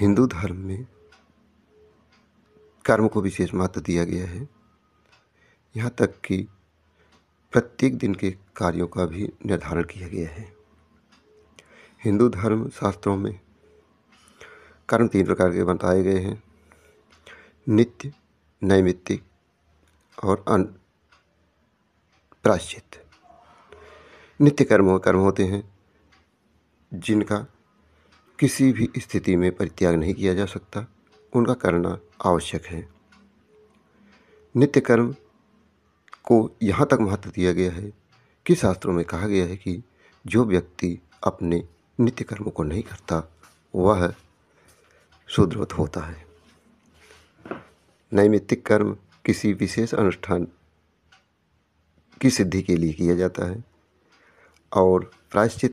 हिंदू धर्म में कर्म को विशेष महत्व दिया गया है यहाँ तक कि प्रत्येक दिन के कार्यों का भी निर्धारण किया गया है हिंदू धर्म शास्त्रों में कर्म तीन प्रकार के बताए गए हैं नित्य नैमित्तिक और अन प्राश्चित नित्य कर्म कर्म होते हैं जिनका किसी भी स्थिति में परित्याग नहीं किया जा सकता उनका करना आवश्यक है नित्य कर्म को यहाँ तक महत्व दिया गया है कि शास्त्रों में कहा गया है कि जो व्यक्ति अपने नित्य कर्मों को नहीं करता वह सुदृढ़ होता है नैमित्तिक कर्म किसी विशेष अनुष्ठान की सिद्धि के लिए किया जाता है और प्रायश्चित